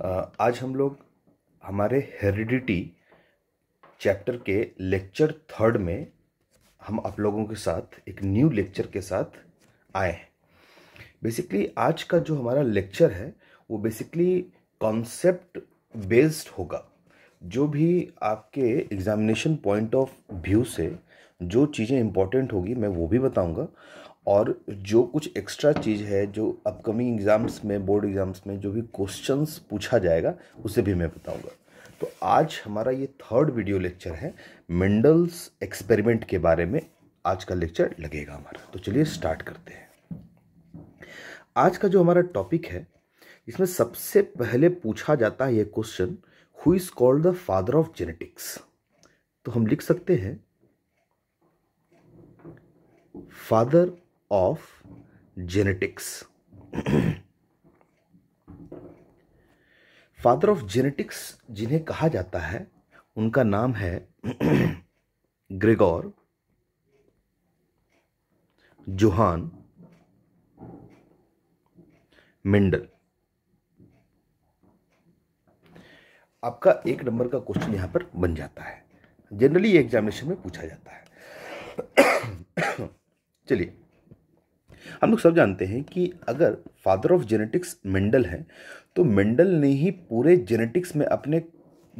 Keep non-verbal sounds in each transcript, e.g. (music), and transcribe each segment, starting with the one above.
आज हम लोग हमारे हेरिडिटी चैप्टर के लेक्चर थर्ड में हम आप लोगों के साथ एक न्यू लेक्चर के साथ आए हैं बेसिकली आज का जो हमारा लेक्चर है वो बेसिकली कॉन्सेप्ट बेस्ड होगा जो भी आपके एग्जामिनेशन पॉइंट ऑफ व्यू से जो चीज़ें इम्पॉर्टेंट होगी मैं वो भी बताऊंगा और जो कुछ एक्स्ट्रा चीज़ है जो अपकमिंग एग्ज़ाम्स में बोर्ड एग्ज़ाम्स में जो भी क्वेश्चंस पूछा जाएगा उसे भी मैं बताऊंगा तो आज हमारा ये थर्ड वीडियो लेक्चर है मेंडल्स एक्सपेरिमेंट के बारे में आज का लेक्चर लगेगा हमारा तो चलिए स्टार्ट करते हैं आज का जो हमारा टॉपिक है इसमें सबसे पहले पूछा जाता है ये question who is called the father of genetics तो हम लिख सकते हैं father of genetics father of genetics जिन्हें कहा जाता है उनका नाम है ग्रेगोर जोहान मेंडल आपका एक नंबर का क्वेश्चन यहां पर बन जाता है जनरली एग्जामिनेशन में पूछा जाता है (coughs) चलिए हम लोग सब जानते हैं कि अगर फादर ऑफ जेनेटिक्स मेंडल है तो मेंडल ने ही पूरे जेनेटिक्स में अपने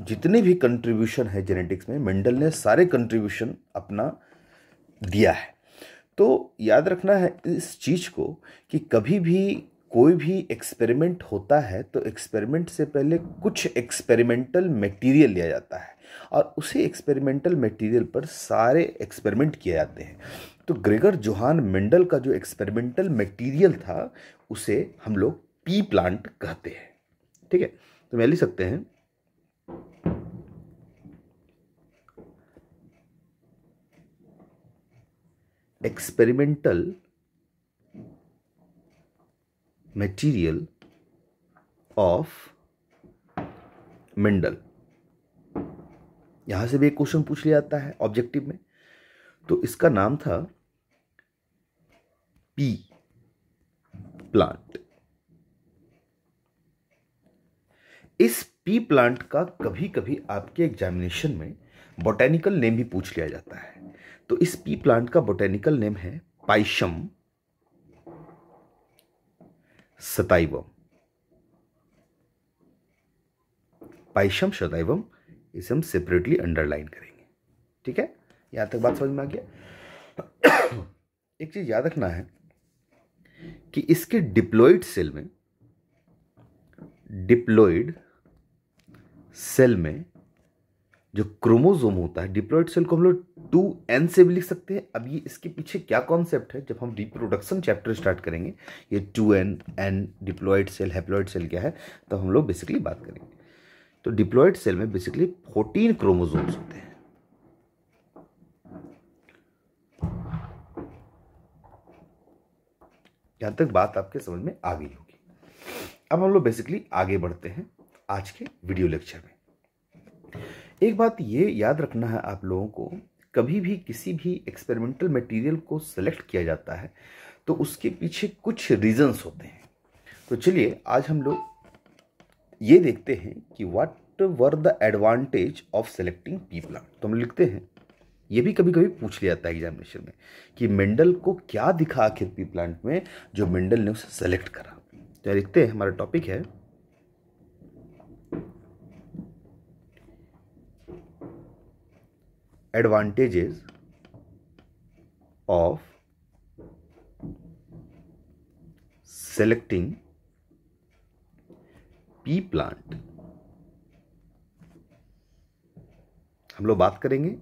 जितने भी कंट्रीब्यूशन है जेनेटिक्स में मेंडल ने सारे कंट्रीब्यूशन अपना दिया है तो याद रखना है इस चीज़ को कि कभी भी कोई भी एक्सपेरिमेंट होता है तो एक्सपेरिमेंट से पहले कुछ एक्सपेरिमेंटल मटेरियल लिया जाता है और उसी एक्सपेरिमेंटल मटेरियल पर सारे एक्सपेरिमेंट किए जाते हैं तो ग्रेगर जोहान मेंडल का जो एक्सपेरिमेंटल मटेरियल था उसे हम लोग पी प्लांट कहते हैं ठीक है तो मैं लिख सकते हैं एक्सपेरिमेंटल मटेरियल ऑफ मेंडल यहां से भी एक क्वेश्चन पूछ लिया जाता है ऑब्जेक्टिव में तो इसका नाम था पी प्लांट इस पी प्लांट का कभी कभी आपके एग्जामिनेशन में बोटेनिकल नेम भी पूछ लिया जाता है तो इस पी प्लांट का बोटेनिकल नेम है पाइशम सताइवम पाइशम सताइवम इसे हम सेपरेटली अंडरलाइन करेंगे ठीक है यहां तक बात समझ में आ गया (coughs) एक चीज़ याद रखना है कि इसके डिप्लोइड सेल में डिप्लोइड सेल में जो क्रोमोजोम होता है डिप्लोइड सेल को हम लोग टू एन से भी लिख सकते हैं अब ये इसके पीछे क्या कॉन्सेप्ट है जब हम रिप्रोडक्शन चैप्टर स्टार्ट करेंगे ये two N N diploid cell haploid cell क्या है तब तो हम लोग बेसिकली बात करेंगे तो डिप्लोइड सेल में बेसिकली फोर्टीन क्रोमोजोम्स होते हैं यहाँ तक बात आपके समझ में आ गई होगी अब हम लोग बेसिकली आगे बढ़ते हैं आज के वीडियो लेक्चर में एक बात ये याद रखना है आप लोगों को कभी भी किसी भी एक्सपेरिमेंटल मटेरियल को सेलेक्ट किया जाता है तो उसके पीछे कुछ रीजंस होते हैं तो चलिए आज हम लोग ये देखते हैं कि what were the advantage of selecting पीपला तो हम लिखते हैं ये भी कभी कभी पूछ लिया जाता है एग्जामिनेशन में कि मेंडल को क्या दिखा आखिर पी प्लांट में जो मेंडल ने उसे सेलेक्ट करा तो लिखते हैं हमारा टॉपिक है advantages of selecting pea plant हम लोग बात करेंगे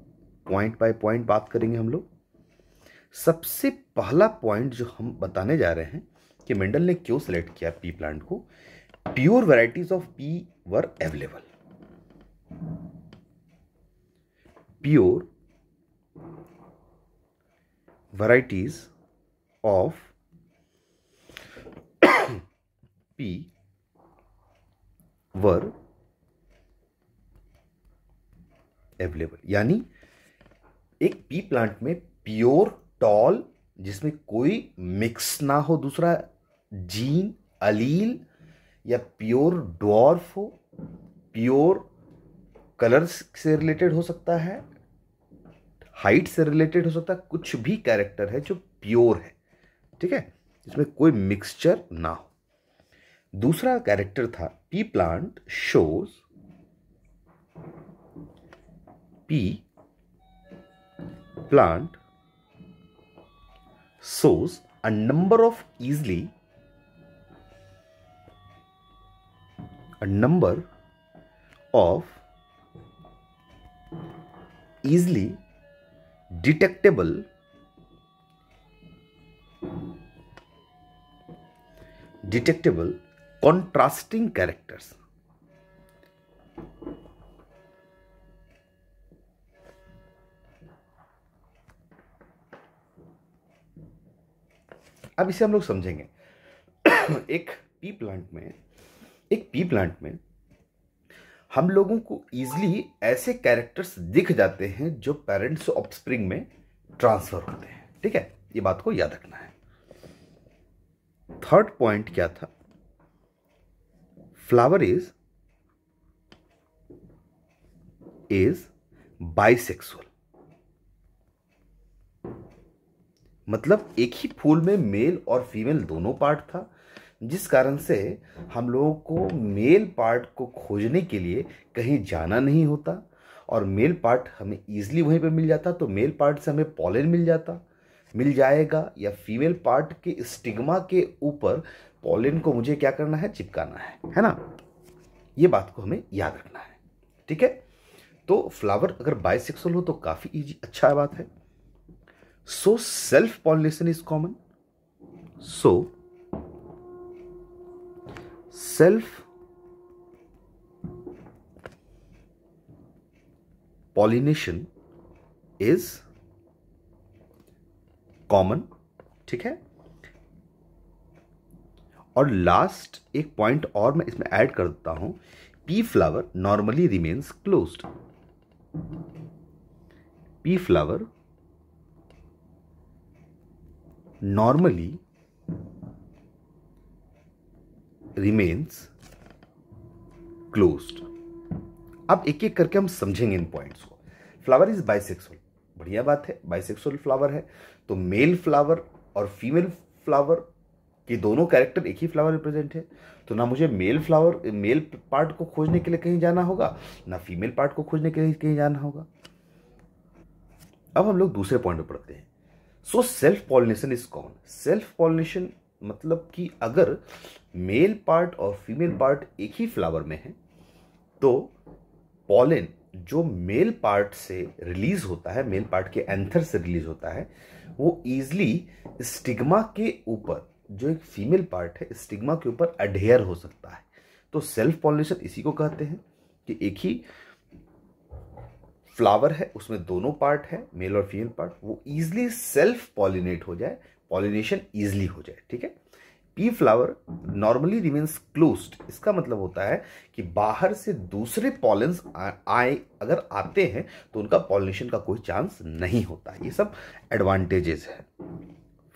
पॉइंट बाय पॉइंट बात करेंगे हम लोग सबसे पहला पॉइंट जो हम बताने जा रहे हैं कि मेंडल ने क्यों सेलेक्ट किया पी प्लांट को pure varieties of pea were available pure varieties of pea were available यानी एक पी प्लांट में प्योर टॉल जिसमें कोई मिक्स ना हो दूसरा जीन अलील या प्योर डॉर्फ हो प्योर कलर्स से रिलेटेड हो सकता है हाइट से रिलेटेड हो सकता है कुछ भी कैरेक्टर है जो प्योर है ठीक है इसमें कोई मिक्सचर ना हो दूसरा कैरेक्टर था पी प्लांट शोज पी plant sows a number of easily a number of easily detectable detectable contrasting characters अब इसे हम लोग समझेंगे (coughs) एक पी प्लांट में एक पी प्लांट में हम लोगों को ईजिली ऐसे कैरेक्टर्स दिख जाते हैं जो पेरेंट्स ऑफस्प्रिंग में ट्रांसफर होते हैं ठीक है ये बात को याद रखना है थर्ड पॉइंट क्या था फ्लावर इज इज बाइसेक्सुअल मतलब एक ही फूल में मेल और फीमेल दोनों पार्ट था जिस कारण से हम लोगों को मेल पार्ट को खोजने के लिए कहीं जाना नहीं होता और मेल पार्ट हमें ईजिली वहीं पर मिल जाता तो मेल पार्ट से हमें पॉलन मिल जाता मिल जाएगा या फीमेल पार्ट के स्टिग्मा के ऊपर पॉलिन को मुझे क्या करना है चिपकाना है है ना ये बात को हमें याद रखना है ठीक है तो फ्लावर अगर बाइसेक्सुअल हो तो काफ़ी ईजी अच्छा बात है So self pollination is common. So self pollination is common. ठीक है और लास्ट एक पॉइंट और मैं इसमें ऐड कर देता हूं pea flower normally remains closed पी फ्लावर normally remains closed. अब एक एक करके हम समझेंगे इन पॉइंट्स को फ्लावर इज बाइसेक्सुअल बढ़िया बात है बाइसेक्सुअल फ्लावर है तो मेल फ्लावर और फीमेल फ्लावर के दोनों कैरेक्टर एक ही फ्लावर रिप्रेजेंट है तो ना मुझे मेल फ्लावर मेल पार्ट को खोजने के लिए कहीं जाना होगा ना फीमेल पार्ट को खोजने के लिए कहीं जाना होगा अब हम लोग दूसरे पॉइंट पर पढ़ते हैं so self pollination is con self pollination मतलब कि अगर मेल पार्ट और फीमेल पार्ट एक ही फ्लावर में है तो पॉलिन जो मेल पार्ट से रिलीज होता है मेल पार्ट के एंथर से रिलीज होता है वो ईजली स्टिग्मा के ऊपर जो एक फीमेल पार्ट है स्टिग्मा के ऊपर अडेयर हो सकता है तो सेल्फ पॉलिनेशन इसी को कहते हैं कि एक ही फ्लावर है उसमें दोनों पार्ट है मेल और फीमेल पार्ट वो ईजली सेल्फ पॉलिनेट हो जाए पॉलिनेशन ईजिली हो जाए ठीक है pea flower normally remains close इसका मतलब होता है कि बाहर से दूसरे पॉलेंस आए अगर आते हैं तो उनका पॉलिनेशन का कोई चांस नहीं होता ये सब एडवांटेजेस है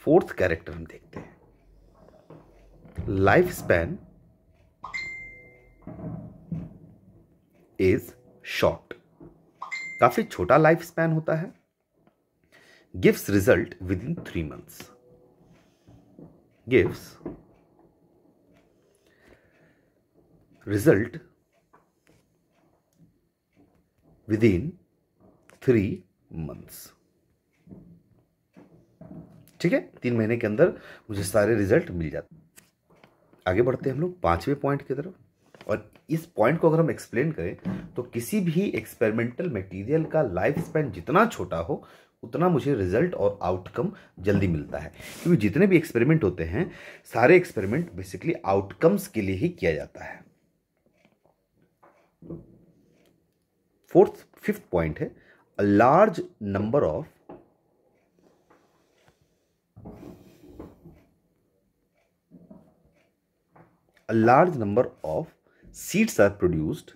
फोर्थ कैरेक्टर हम देखते हैं लाइफ स्पैन इज शॉर्ट काफ़ी छोटा लाइफ स्पैन होता है gives result within three months gives within three months ठीक है तीन महीने के अंदर मुझे सारे रिजल्ट मिल जाते आगे बढ़ते हैं हम लोग पांचवें पॉइंट की तरफ और इस पॉइंट को अगर हम एक्सप्लेन करें तो किसी भी एक्सपेरिमेंटल मटेरियल का लाइफ स्पेन जितना छोटा हो उतना मुझे रिजल्ट और आउटकम जल्दी मिलता है क्योंकि जितने भी एक्सपेरिमेंट होते हैं सारे एक्सपेरिमेंट बेसिकली आउटकम्स के लिए ही किया जाता है फोर्थ फिफ्थ पॉइंट है a large number of a large number of seeds are produced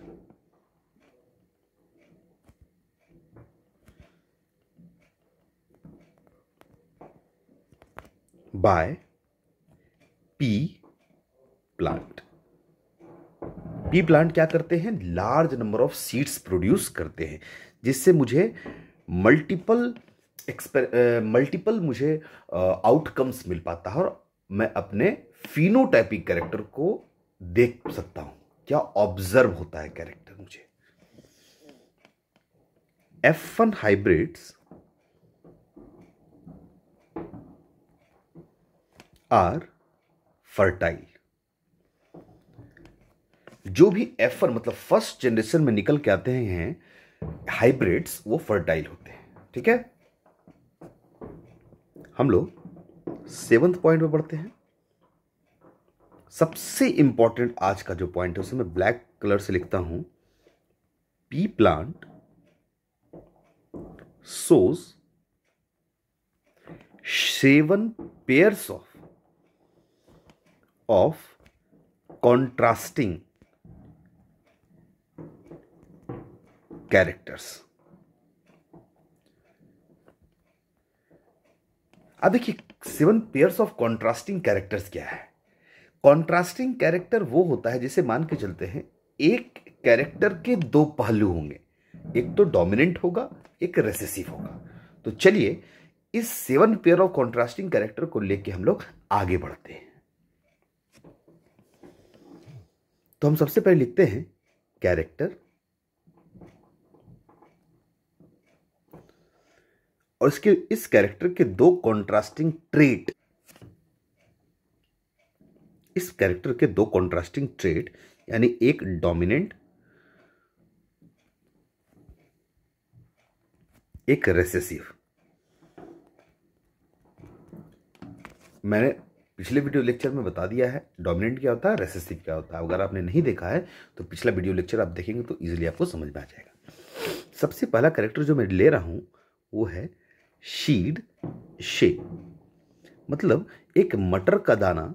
by pea plant pea plant क्या करते हैं large number of seeds produce करते हैं जिससे मुझे मल्टीपल एक्सपेर मल्टीपल मुझे आउटकम्स मिल पाता है और मैं अपने फिनोटाइपिक कैरेक्टर को देख सकता हूँ क्या ऑब्जर्व होता है कैरेक्टर मुझे F one hybrids are fertile जो भी एफ वन मतलब फर्स्ट जनरेशन में निकल के आते हैं हाइब्रिड्स वो फर्टाइल होते हैं ठीक है हम लोग सेवंथ पॉइंट में पढ़ते हैं सबसे इंपॉर्टेंट आज का जो पॉइंट है उसे मैं ब्लैक कलर से लिखता हूं pea plant sows seven pairs of of contrasting characters अब देखिए seven pairs of contrasting characters क्या है कॉन्ट्रास्टिंग कैरेक्टर वो होता है जिसे मान के चलते हैं एक कैरेक्टर के दो पहलू होंगे एक तो डोमिनेंट होगा एक रेसेसिव होगा तो चलिए इस seven pair of contrasting character को लेके हम लोग आगे बढ़ते हैं तो हम सबसे पहले लिखते हैं कैरेक्टर और इसके इस कैरेक्टर के दो कॉन्ट्रास्टिंग ट्रेट इस कैरेक्टर के दो कॉन्ट्रास्टिंग ट्रेट यानी एक डोमिनेंट एक रेसेसिव मैंने पिछले वीडियो लेक्चर में बता दिया है डोमिनेंट क्या होता है रेसेसिव क्या होता है अगर आपने नहीं देखा है तो पिछला वीडियो लेक्चर आप देखेंगे तो इजीली आपको समझ में आ जाएगा सबसे पहला कैरेक्टर जो मैं ले रहा हूं वो है शीड शे मतलब एक मटर का दाना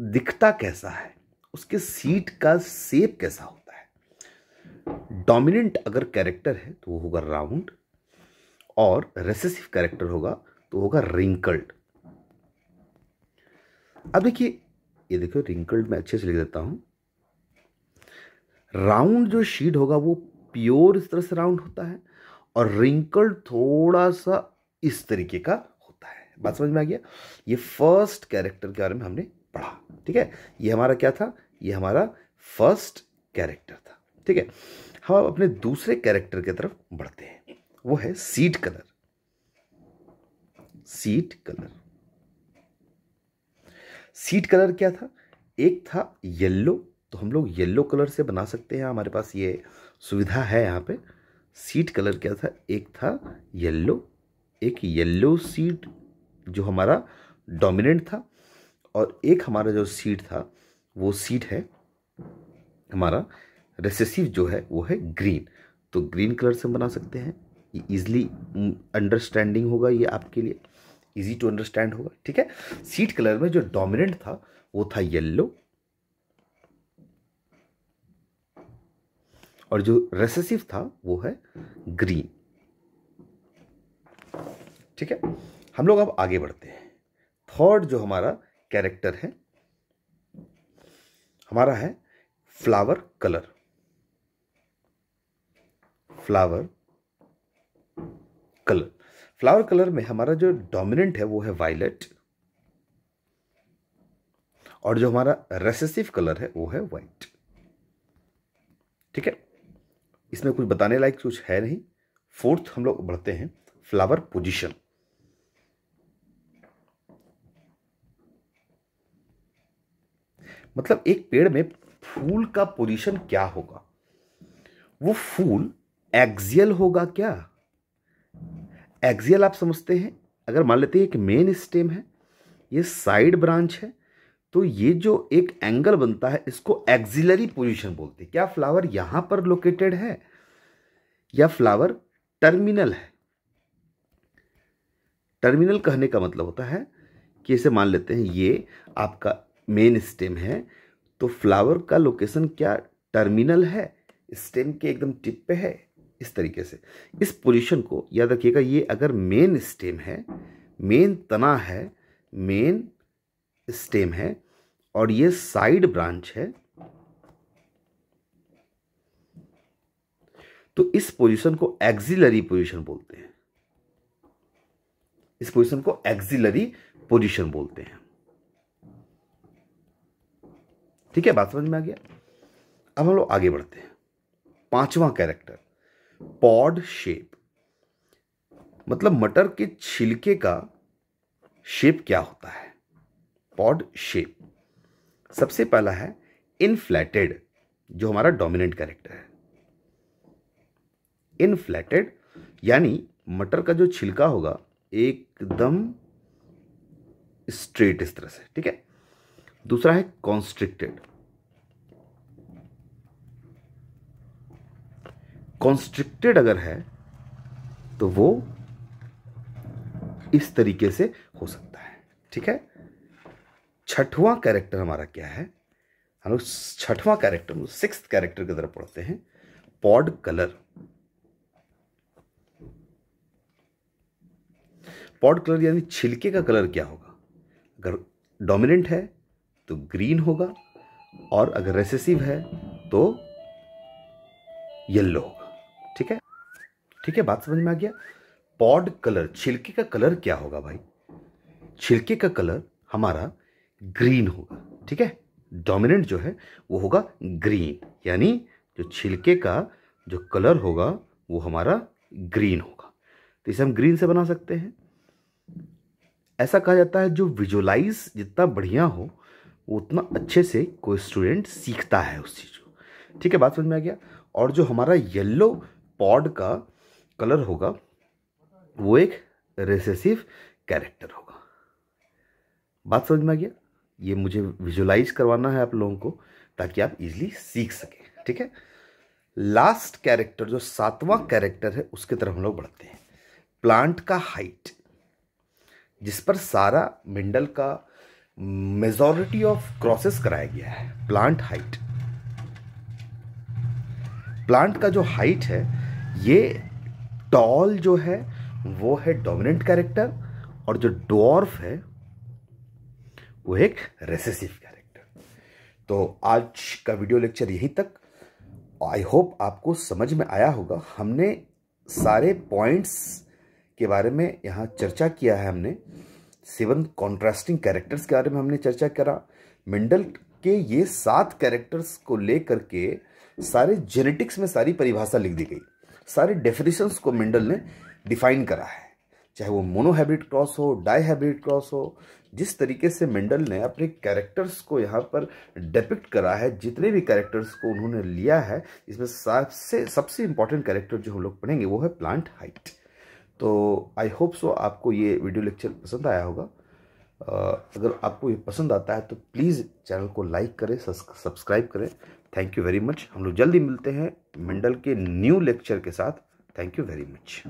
दिखता कैसा है उसके सीट का सेप कैसा होता है डोमिनेंट अगर कैरेक्टर है तो वो होगा राउंड और रेसेसिव कैरेक्टर होगा तो होगा रिंकल्ड अब देखिए ये देखो रिंकल्ड मैं अच्छे से लिख देता हूं राउंड जो शीड होगा वो प्योर इस तरह से राउंड होता है और रिंकल्ड थोड़ा सा इस तरीके का होता है बात समझ में आ गया ये फर्स्ट कैरेक्टर के बारे में हमने पढ़ा ठीक है ये हमारा क्या था ये हमारा फर्स्ट कैरेक्टर था ठीक है हम अब अपने दूसरे कैरेक्टर की तरफ बढ़ते हैं वो है seed colour seed colour seed colour क्या था एक था येल्लो तो हम लोग येल्लो कलर से बना सकते हैं हमारे पास ये सुविधा है यहाँ पे सीट कलर क्या था एक था येल्लो एक येल्लो सीट जो हमारा डोमिनेंट था और एक हमारा जो सीट था वो सीट है हमारा रेसेसिव जो है वो है ग्रीन तो ग्रीन कलर से बना सकते हैं ये ईजिली अंडरस्टैंडिंग mm, होगा ये आपके लिए इजी टू अंडरस्टैंड होगा ठीक है सीट कलर में जो डोमिनेंट था वो था येल्लो और जो रेसेसिव था वो है ग्रीन ठीक है हम लोग अब आगे बढ़ते हैं थर्ड जो हमारा कैरेक्टर है हमारा है flower colour flower colour flower colour में हमारा जो डोमिनेंट है वो है वायलेट और जो हमारा रेसेसिव कलर है वो है वाइट ठीक है इसमें कुछ बताने लायक कुछ है नहीं फोर्थ हम लोग बढ़ते हैं फ्लावर पोजीशन मतलब एक पेड़ में फूल का पोजीशन क्या होगा वो फूल एक्सियल होगा क्या एक्सियल आप समझते हैं अगर मान लेते हैं एक मेन स्टेम है ये साइड ब्रांच है तो ये जो एक एंगल बनता है इसको एक्सिलरी पोजीशन बोलते हैं क्या फ्लावर यहां पर लोकेटेड है या फ्लावर टर्मिनल है टर्मिनल कहने का मतलब होता है कि इसे मान लेते हैं ये आपका मेन स्टेम है तो फ्लावर का लोकेशन क्या टर्मिनल है स्टेम के एकदम टिप पे है इस तरीके से इस पोजीशन को याद रखिएगा ये अगर मेन स्टेम है मेन तना है मेन स्टेम है और ये साइड ब्रांच है तो इस पोजीशन को एक्सिलरी पोजीशन बोलते हैं इस पोजीशन को एक्सिलरी पोजीशन बोलते हैं ठीक है बात समझ में आ गया अब हम लोग आगे बढ़ते हैं पांचवा कैरेक्टर पॉड शेप मतलब मटर के छिलके का शेप क्या होता है पॉड शेप सबसे पहला है इनफ्लैटेड जो हमारा डोमिनेंट कैरेक्टर है इनफ्लैटेड यानी मटर का जो छिलका होगा एकदम स्ट्रेट इस तरह से ठीक है दूसरा है कॉन्स्ट्रिक्टेड कॉन्स्ट्रिक्टेड अगर है तो वो इस तरीके से हो सकता है ठीक है छठवां कैरेक्टर हमारा क्या है हम लोग छठवां कैरेक्टर सिक्स कैरेक्टर की तरफ पढ़ते हैं पॉड कलर पॉड कलर यानी छिलके का कलर क्या होगा अगर डोमिनेंट है तो ग्रीन होगा और अगर रेसेसिव है तो येल्लो होगा ठीक है ठीक है बात समझ में आ गया पॉड कलर छिलके का कलर क्या होगा भाई छिलके का कलर हमारा ग्रीन होगा ठीक है डोमिनेंट जो है वो होगा ग्रीन यानी जो छिलके का जो कलर होगा वो हमारा ग्रीन होगा तो इसे हम ग्रीन से बना सकते हैं ऐसा कहा जाता है जो विजुलाइज जितना बढ़िया हो वो उतना अच्छे से कोई स्टूडेंट सीखता है उस चीज़ को ठीक है बात समझ में आ गया और जो हमारा येल्लो पॉड का कलर होगा वो एक रेसेसिव कैरेक्टर होगा बात समझ में आ गया ये मुझे विजुलाइज करवाना है आप लोगों को ताकि आप इजीली सीख सकें ठीक है लास्ट कैरेक्टर जो सातवां कैरेक्टर है उसके तरफ हम लोग बढ़ते हैं प्लांट का हाइट जिस पर सारा मिंडल का मेजोरिटी ऑफ क्रॉसेस कराया गया है प्लांट हाइट प्लांट का जो हाइट है ये टॉल जो है वो है डोमिनेंट कैरेक्टर और जो डॉर्फ है वो एक रेसेसिव कैरेक्टर तो आज का वीडियो लेक्चर यहीं तक आई होप आपको समझ में आया होगा हमने सारे पॉइंट्स के बारे में यहाँ चर्चा किया है हमने सेवन कॉन्ट्रास्टिंग कैरेक्टर्स के बारे में हमने चर्चा करा मेंडल के ये सात कैरेक्टर्स को लेकर के सारे जेनेटिक्स में सारी परिभाषा लिख दी गई सारे डेफिनेशंस को मेंडल ने डिफाइन करा है चाहे वो मोनोहैब्रिड क्रॉस हो डाईहैब्रिड क्रॉस हो जिस तरीके से मेंडल ने अपने कैरेक्टर्स को यहाँ पर डिपिक्ट करा है जितने भी कैरेक्टर्स को उन्होंने लिया है इसमें सबसे सबसे इम्पॉर्टेंट कैरेक्टर जो हम लोग पढ़ेंगे वो है प्लांट हाइट तो आई होप सो आपको ये वीडियो लेक्चर पसंद आया होगा अगर आपको ये पसंद आता है तो प्लीज़ चैनल को लाइक करें सब्सक्राइब करें थैंक यू वेरी मच हम लोग जल्दी मिलते हैं मंडल के न्यू लेक्चर के साथ थैंक यू वेरी मच